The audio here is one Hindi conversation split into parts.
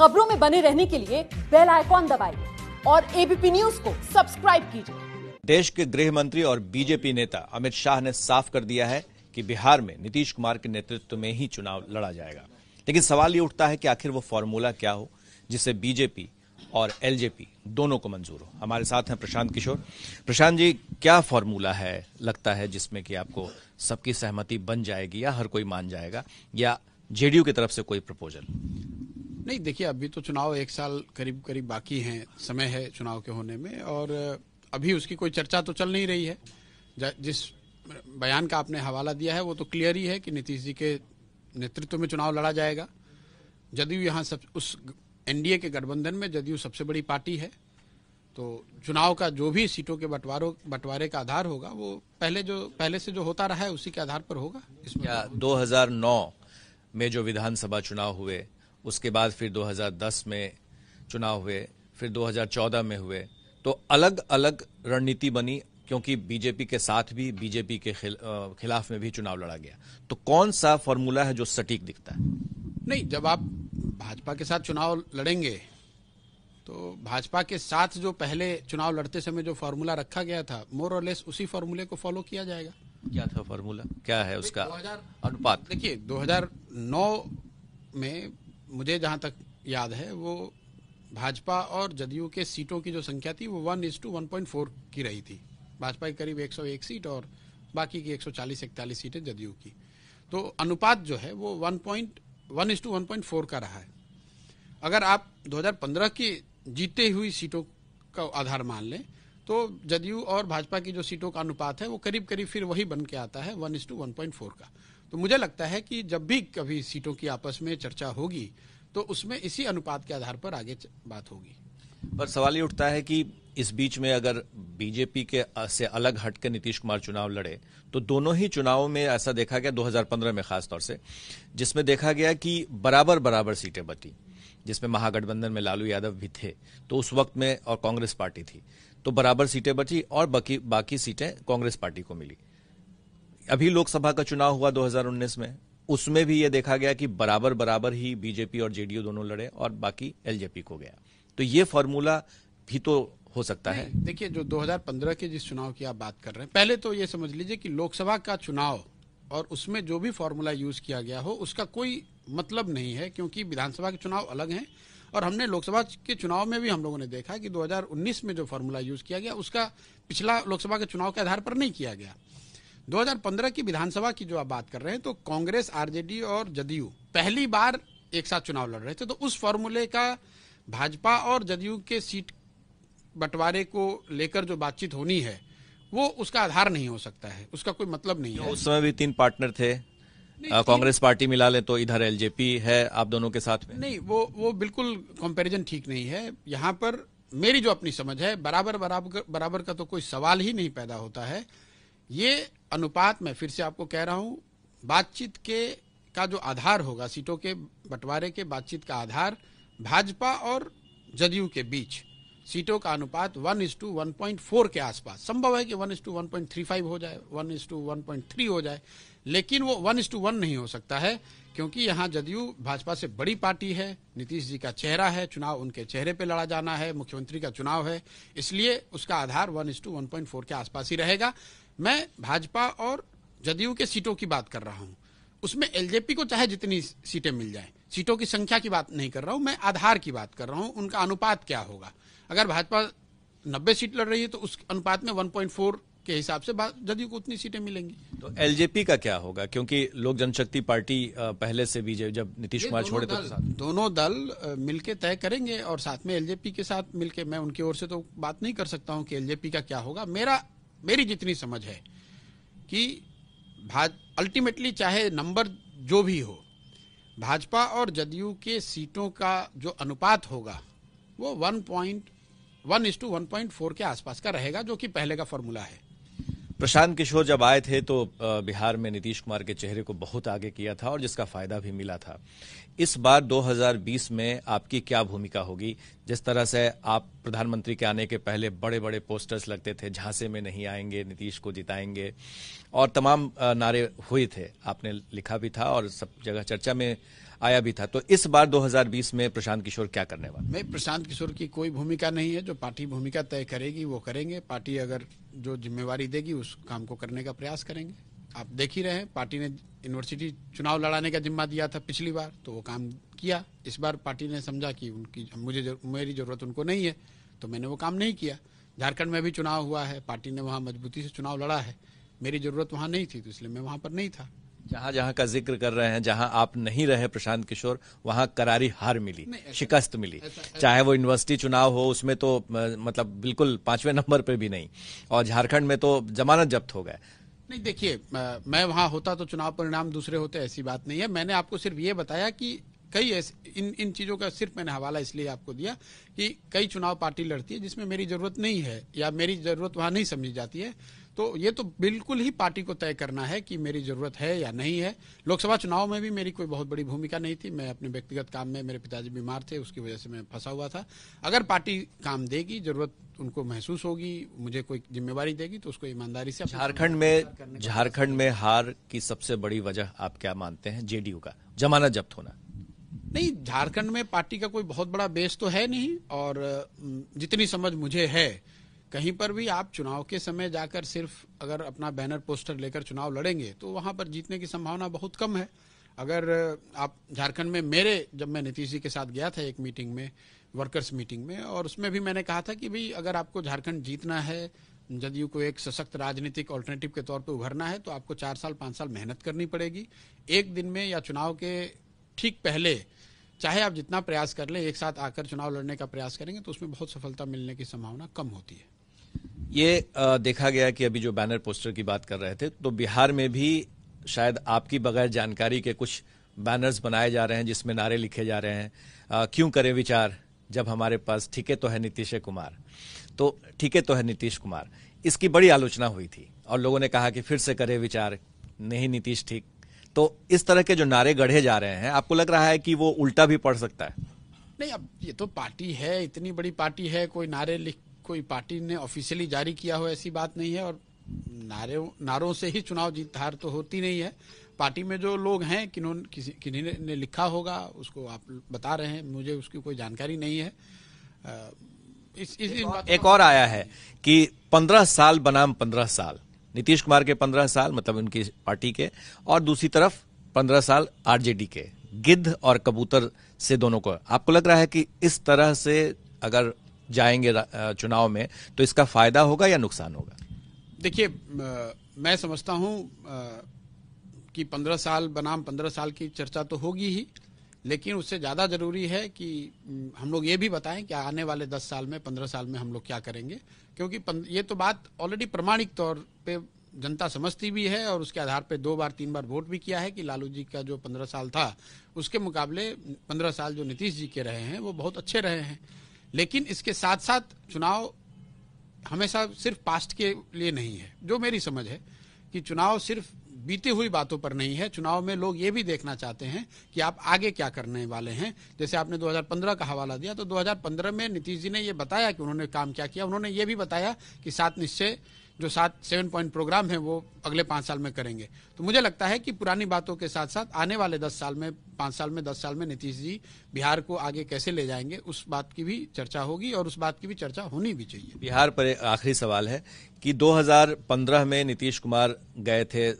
खबरों में बने रहने के लिए बेल आइकॉन दबाइए और एबीपी न्यूज को सब्सक्राइब कीजिए देश के गृह मंत्री और बीजेपी नेता अमित शाह ने साफ कर दिया है कि बिहार में नीतीश कुमार के नेतृत्व में ही चुनाव लड़ा जाएगा लेकिन सवाल ये उठता है कि आखिर वो फॉर्मूला क्या हो जिसे बीजेपी और एलजेपी दोनों को मंजूर हो हमारे साथ हैं प्रशांत किशोर प्रशांत जी क्या फॉर्मूला है लगता है जिसमें कि आपको सबकी सहमति बन जाएगी या हर कोई मान जाएगा या जेडीयू की तरफ से कोई प्रपोजल नहीं देखिए अभी तो चुनाव एक साल करीब करीब बाकी हैं समय है चुनाव के होने में और अभी उसकी कोई चर्चा तो चल नहीं रही है जिस बयान का आपने हवाला दिया है वो तो क्लियर ही है कि नीतीश जी के नेतृत्व में चुनाव लड़ा जाएगा जदयू यहाँ सब उस एनडीए के गठबंधन में जदयू सबसे बड़ी पार्टी है तो चुनाव का जो भी सीटों के बंटवारों बंटवारे का आधार होगा वो पहले जो पहले से जो होता रहा है उसी के आधार पर होगा इसमें दो हजार में जो विधानसभा चुनाव हुए उसके बाद फिर 2010 में चुनाव हुए फिर 2014 में हुए तो अलग अलग रणनीति बनी क्योंकि बीजेपी के साथ भी बीजेपी के खिल, खिलाफ में भी चुनाव लड़ा गया तो कौन सा फॉर्मूला है जो सटीक दिखता है नहीं जब आप भाजपा के साथ चुनाव लड़ेंगे तो भाजपा के साथ जो पहले चुनाव लड़ते समय जो फॉर्मूला रखा गया था मोर और लेस उसी फॉर्मूले को फॉलो किया जाएगा क्या था फॉर्मूला क्या है उसका अनुपात देखिए 2009 में मुझे जहाँ तक याद है वो भाजपा और जदयू के सीटों की जो संख्या थी वो one is to one point four की रही थी भाजपा की करीब एक सौ एक सीट और बाकी की एक सौ चालीस इकतालीस सीटें जदयू की तो अनुपात जो है वो one point one is to one point four का रहा है अगर आप दो हजार पंद्रह की जीते हुई सीटों का आधार मान लें तो जदयू और भाजपा की जो सीटों का अनुपात है वो करीब करीब फिर वही बन के आता है one is to one point four का तो मुझे लगता है कि जब भी कभी सीटों की आपस में चर्चा होगी तो उसमें इसी अनुपात के आधार पर आगे बात होगी पर सवाल ये उठता है कि इस बीच में अगर बीजेपी के से अलग हटकर नीतीश कुमार चुनाव लड़े तो दोनों ही चुनाव में ऐसा देखा गया 2015 में खासतौर से जिसमें देखा गया कि बराबर बराबर सीटें बटी जिसमें महागठबंधन में लालू यादव भी थे तो उस वक्त में और कांग्रेस पार्टी थी तो बराबर सीटें बची और बाकी बाकी सीटें कांग्रेस पार्टी को मिली अभी लोकसभा का चुनाव हुआ 2019 में उसमें भी यह देखा गया कि बराबर बराबर ही बीजेपी और जेडीयू दोनों लड़े और बाकी एलजेपी को गया तो ये फॉर्मूला भी तो हो सकता है देखिए जो 2015 के जिस चुनाव की आप बात कर रहे हैं पहले तो ये समझ लीजिए कि लोकसभा का चुनाव और उसमें जो भी फॉर्मूला यूज किया गया हो उसका कोई मतलब नहीं है क्योंकि विधानसभा के चुनाव अलग हैं और हमने लोकसभा के चुनाव में भी हम लोगों ने देखा कि 2019 में जो फॉर्मूला यूज किया गया उसका पिछला लोकसभा के चुनाव के आधार पर नहीं किया गया 2015 की विधानसभा की जो आप बात कर रहे हैं तो कांग्रेस आरजेडी और जदयू पहली बार एक साथ चुनाव लड़ रहे थे तो उस फॉर्मूले का भाजपा और जदयू के सीट बंटवारे को लेकर जो बातचीत होनी है वो उसका आधार नहीं हो सकता है उसका कोई मतलब नहीं तो है उस समय भी तीन पार्टनर थे कांग्रेस पार्टी मिला ले तो इधर एलजेपी है आप दोनों के साथ में नहीं वो वो बिल्कुल कंपैरिजन ठीक नहीं है यहाँ पर मेरी जो अपनी समझ है बराबर बराबर बराबर का तो कोई सवाल ही नहीं पैदा होता है ये अनुपात में फिर से आपको कह रहा हूं बातचीत के का जो आधार होगा सीटों के बंटवारे के बातचीत का आधार भाजपा और जदयू के बीच सीटों का अनुपात one is to one point four के आसपास संभव है कि one is to one point three five हो जाए one is to one point three हो जाए लेकिन वो वन इज टू वन नहीं हो सकता है क्योंकि यहाँ जदयू भाजपा से बड़ी पार्टी है नीतीश जी का चेहरा है चुनाव उनके चेहरे पे लड़ा जाना है मुख्यमंत्री का चुनाव है इसलिए उसका आधार one is to one point four के आसपास ही रहेगा मैं भाजपा और जदयू के सीटों की बात कर रहा हूं उसमें एलजेपी को चाहे जितनी सीटें मिल जाए सीटों की संख्या की बात नहीं कर रहा हूं मैं आधार की बात कर रहा हूं उनका अनुपात क्या होगा अगर भाजपा नब्बे सीट लड़ रही है तो उस अनुपात में 1.4 के हिसाब से जदयू को उतनी सीटें मिलेंगी तो एलजेपी का क्या होगा क्योंकि लोक जनशक्ति पार्टी पहले से भी जब नीतीश कुमार छोड़े तो साथ दोनों दल मिलके तय करेंगे और साथ में एलजेपी के साथ मिलके मैं उनकी ओर से तो बात नहीं कर सकता हूं कि एलजेपी का क्या होगा मेरा मेरी जितनी समझ है कि अल्टीमेटली चाहे नंबर जो भी हो भाजपा और जदयू के सीटों का जो अनुपात होगा वो one point one is to one point four के आसपास का रहेगा जो कि पहले का फॉर्मूला है प्रशांत किशोर जब आए थे तो बिहार में नीतीश कुमार के चेहरे को बहुत आगे किया था और जिसका फायदा भी मिला था इस बार 2020 में आपकी क्या भूमिका होगी जिस तरह से आप प्रधानमंत्री के आने के पहले बड़े बड़े पोस्टर्स लगते थे झांसे में नहीं आएंगे नीतीश को जिताएंगे और तमाम नारे हुए थे आपने लिखा भी था और सब जगह चर्चा में आया भी था तो इस बार 2020 में प्रशांत किशोर क्या करने वाला नहीं प्रशांत किशोर की कोई भूमिका नहीं है जो पार्टी भूमिका तय करेगी वो करेंगे पार्टी अगर जो जिम्मेवारी देगी उस काम को करने का प्रयास करेंगे आप देख ही रहे हैं पार्टी ने यूनिवर्सिटी चुनाव लड़ाने का जिम्मा दिया था पिछली बार तो वो काम किया इस बार पार्टी ने समझा कि उनकी मुझे जर, मेरी जरूरत उनको नहीं है तो मैंने वो काम नहीं किया झारखंड में भी चुनाव हुआ है पार्टी ने वहाँ मजबूती से चुनाव लड़ा है मेरी जरूरत वहाँ नहीं थी तो इसलिए मैं वहाँ पर नहीं था जहाँ जहाँ का जिक्र कर रहे हैं जहाँ आप नहीं रहे प्रशांत किशोर वहाँ करारी हार मिली शिकस्त मिली ऐसा, ऐसा, चाहे वो यूनिवर्सिटी चुनाव हो उसमें तो मतलब बिल्कुल पांचवें नंबर पे भी नहीं और झारखंड में तो जमानत जब्त हो गए नहीं देखिए मैं वहां होता तो चुनाव परिणाम दूसरे होते ऐसी बात नहीं है मैंने आपको सिर्फ ये बताया कि कई ऐसे इन इन चीज़ों का सिर्फ मैंने हवाला इसलिए आपको दिया कि कई चुनाव पार्टी लड़ती है जिसमें मेरी ज़रूरत नहीं है या मेरी ज़रूरत वहां नहीं समझी जाती है तो ये तो बिल्कुल ही पार्टी को तय करना है कि मेरी जरूरत है या नहीं है लोकसभा चुनाव में भी मेरी कोई बहुत बड़ी भूमिका नहीं थी मैं अपने व्यक्तिगत काम में मेरे पिताजी बीमार थे उसकी वजह से मैं फंसा हुआ था अगर पार्टी काम देगी जरूरत उनको महसूस होगी मुझे कोई जिम्मेवारी देगी तो उसको ईमानदारी से झारखंड में झारखंड में हार की सबसे बड़ी वजह आप क्या मानते हैं जेडीयू का जमाना जब्त होना नहीं झारखंड में पार्टी का कोई बहुत बड़ा बेस तो है नहीं और जितनी समझ मुझे है कहीं पर भी आप चुनाव के समय जाकर सिर्फ अगर अपना बैनर पोस्टर लेकर चुनाव लड़ेंगे तो वहां पर जीतने की संभावना बहुत कम है अगर आप झारखंड में मेरे जब मैं नीतीश जी के साथ गया था एक मीटिंग में वर्कर्स मीटिंग में और उसमें भी मैंने कहा था कि भाई अगर आपको झारखंड जीतना है जदयू को एक सशक्त राजनीतिक ऑल्टरनेटिव के तौर पर उभरना है तो आपको चार साल पांच साल मेहनत करनी पड़ेगी एक दिन में या चुनाव के ठीक पहले चाहे आप जितना प्रयास कर लें एक साथ आकर चुनाव लड़ने का प्रयास करेंगे तो उसमें बहुत सफलता मिलने की संभावना कम होती है ये देखा गया कि अभी जो बैनर पोस्टर की बात कर रहे थे तो बिहार में भी शायद आपकी बगैर जानकारी के कुछ बैनर्स बनाए जा रहे हैं जिसमें नारे लिखे जा रहे हैं क्यों करें विचार जब हमारे पास ठीके तो है नीतीश कुमार तो ठीके तो है नीतीश कुमार इसकी बड़ी आलोचना हुई थी और लोगों ने कहा कि फिर से करे विचार नहीं नीतीश ठीक तो इस तरह के जो नारे गढ़े जा रहे हैं आपको लग रहा है कि वो उल्टा भी पड़ सकता है नहीं अब ये तो पार्टी है इतनी बड़ी पार्टी है कोई नारे लिख कोई पार्टी ने ऑफिशियली जारी किया हो ऐसी बात नहीं है और नारे नारों से ही चुनाव जीत हार तो होती नहीं है पार्टी में जो लोग हैं किसी किन्हीं ने, लिखा होगा उसको आप बता रहे हैं मुझे उसकी कोई जानकारी नहीं है इस, इस एक, और, एक और आया है कि पंद्रह साल बनाम पंद्रह साल नीतीश कुमार के पंद्रह साल मतलब उनकी पार्टी के और दूसरी तरफ पंद्रह साल आरजेडी के गिद्ध और कबूतर से दोनों को आपको लग रहा है कि इस तरह से अगर जाएंगे चुनाव में तो इसका फायदा होगा या नुकसान होगा देखिए मैं समझता हूं कि पंद्रह साल बनाम पंद्रह साल की चर्चा तो होगी ही लेकिन उससे ज़्यादा ज़रूरी है कि हम लोग ये भी बताएं कि आने वाले दस साल में पंद्रह साल में हम लोग क्या करेंगे क्योंकि ये तो बात ऑलरेडी प्रमाणिक तौर पे जनता समझती भी है और उसके आधार पे दो बार तीन बार वोट भी किया है कि लालू जी का जो पंद्रह साल था उसके मुकाबले पंद्रह साल जो नीतीश जी के रहे हैं वो बहुत अच्छे रहे हैं लेकिन इसके साथ साथ चुनाव हमेशा सिर्फ पास्ट के लिए नहीं है जो मेरी समझ है कि चुनाव सिर्फ बीती हुई बातों पर नहीं है चुनाव में लोग ये भी देखना चाहते हैं कि आप आगे क्या करने वाले हैं जैसे आपने 2015 का हवाला दिया तो 2015 में नीतीश जी ने यह बताया कि उन्होंने काम क्या किया उन्होंने ये भी बताया कि सात निश्चय जो सात सेवन पॉइंट प्रोग्राम है वो अगले पाँच साल में करेंगे तो मुझे लगता है कि पुरानी बातों के साथ साथ आने वाले दस साल में पाँच साल में दस साल में नीतीश जी बिहार को आगे कैसे ले जाएंगे उस बात की भी चर्चा होगी और उस बात की भी चर्चा होनी भी चाहिए बिहार पर आखिरी सवाल है कि 2015 में नीतीश कुमार गए थे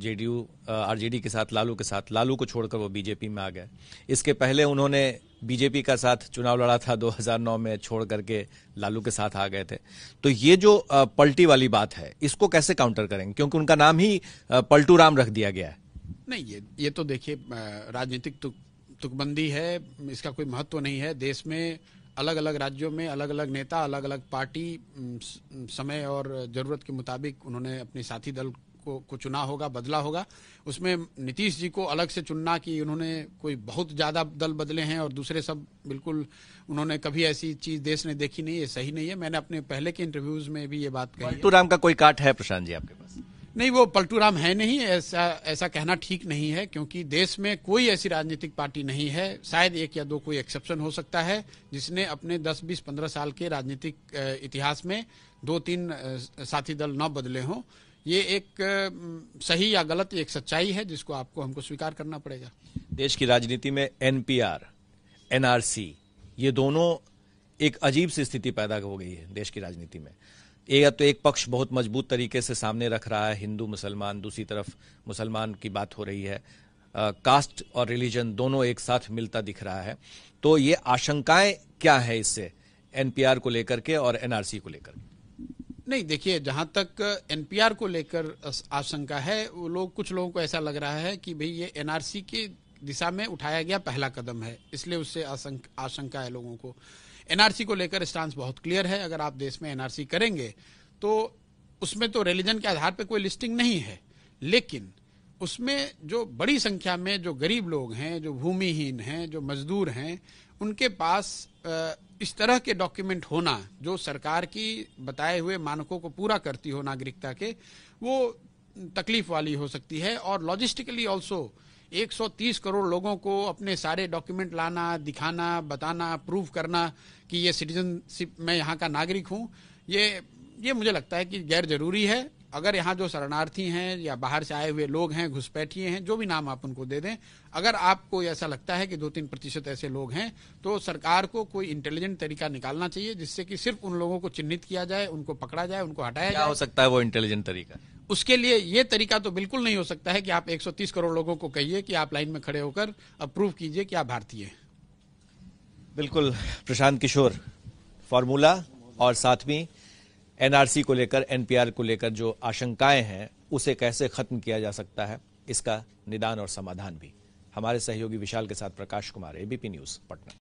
जेडीयू आरजेडी के साथ लालू के साथ लालू को छोड़कर वो बीजेपी में आ गए इसके पहले उन्होंने बीजेपी का साथ चुनाव लड़ा था 2009 में छोड़ करके लालू के साथ आ गए थे तो ये जो पलटी वाली बात है इसको कैसे काउंटर करेंगे क्योंकि उनका नाम ही पलटू राम रख दिया गया है नहीं ये ये तो देखिए राजनीतिक तुक, तुकबंदी है इसका कोई महत्व तो नहीं है देश में अलग अलग राज्यों में अलग अलग नेता अलग अलग पार्टी समय और ज़रूरत के मुताबिक उन्होंने अपने साथी दल को, को चुना होगा बदला होगा उसमें नीतीश जी को अलग से चुनना कि उन्होंने कोई बहुत ज़्यादा दल बदले हैं और दूसरे सब बिल्कुल उन्होंने कभी ऐसी चीज़ देश ने देखी नहीं है सही नहीं है मैंने अपने पहले के इंटरव्यूज़ में भी ये बात कही पलटू राम का कोई काट है प्रशांत जी आपके पास नहीं वो पलटू राम है नहीं ऐसा ऐसा कहना ठीक नहीं है क्योंकि देश में कोई ऐसी राजनीतिक पार्टी नहीं है शायद एक या दो कोई एक्सेप्शन हो सकता है जिसने अपने दस बीस पंद्रह साल के राजनीतिक इतिहास में दो तीन साथी दल न बदले हों ये एक सही या गलत एक सच्चाई है जिसको आपको हमको स्वीकार करना पड़ेगा देश की राजनीति में एनपीआर एनआरसी ये दोनों एक अजीब सी स्थिति पैदा हो गई है देश की राजनीति में एक तो एक पक्ष बहुत मजबूत तरीके से सामने रख रहा है हिंदू मुसलमान दूसरी तरफ मुसलमान की बात हो रही है आ, कास्ट और रिलीजन दोनों एक साथ मिलता दिख रहा है तो ये आशंकाएं क्या है इससे एनपीआर को लेकर के और एनआरसी को लेकर के नहीं देखिए जहां तक एनपीआर को लेकर आशंका है वो लोग कुछ लोगों को ऐसा लग रहा है कि भाई ये एनआरसी की दिशा में उठाया गया पहला कदम है इसलिए उससे आशंका है लोगों को एनआरसी को लेकर स्टांस बहुत क्लियर है अगर आप देश में एनआरसी करेंगे तो उसमें तो रिलीजन के आधार पर कोई लिस्टिंग नहीं है लेकिन उसमें जो बड़ी संख्या में जो गरीब लोग हैं जो भूमिहीन हैं जो मजदूर हैं उनके पास इस तरह के डॉक्यूमेंट होना जो सरकार की बताए हुए मानकों को पूरा करती हो नागरिकता के वो तकलीफ वाली हो सकती है और लॉजिस्टिकली ऑल्सो 130 करोड़ लोगों को अपने सारे डॉक्यूमेंट लाना दिखाना बताना प्रूव करना कि ये सिटीजनशिप मैं यहाँ का नागरिक हूँ ये ये मुझे लगता है कि गैर जरूरी है अगर यहाँ जो शरणार्थी हैं या बाहर से आए हुए लोग हैं घुसपैठिए हैं जो भी नाम आप उनको दे दें अगर आपको ऐसा लगता है कि दो तीन प्रतिशत ऐसे लोग हैं तो सरकार को कोई इंटेलिजेंट तरीका निकालना चाहिए जिससे कि सिर्फ उन लोगों को चिन्हित किया जाए उनको पकड़ा जाए उनको हटाया जाए हो सकता है वो इंटेलिजेंट तरीका उसके लिए ये तरीका तो बिल्कुल नहीं हो सकता है कि आप 130 करोड़ लोगों को कहिए कि आप लाइन में खड़े होकर अप्रूव कीजिए कि आप भारतीय हैं बिल्कुल प्रशांत किशोर फॉर्मूला और साथ में एनआरसी को लेकर एनपीआर को लेकर जो आशंकाएं हैं उसे कैसे खत्म किया जा सकता है इसका निदान और समाधान भी हमारे सहयोगी विशाल के साथ प्रकाश कुमार एबीपी न्यूज पटना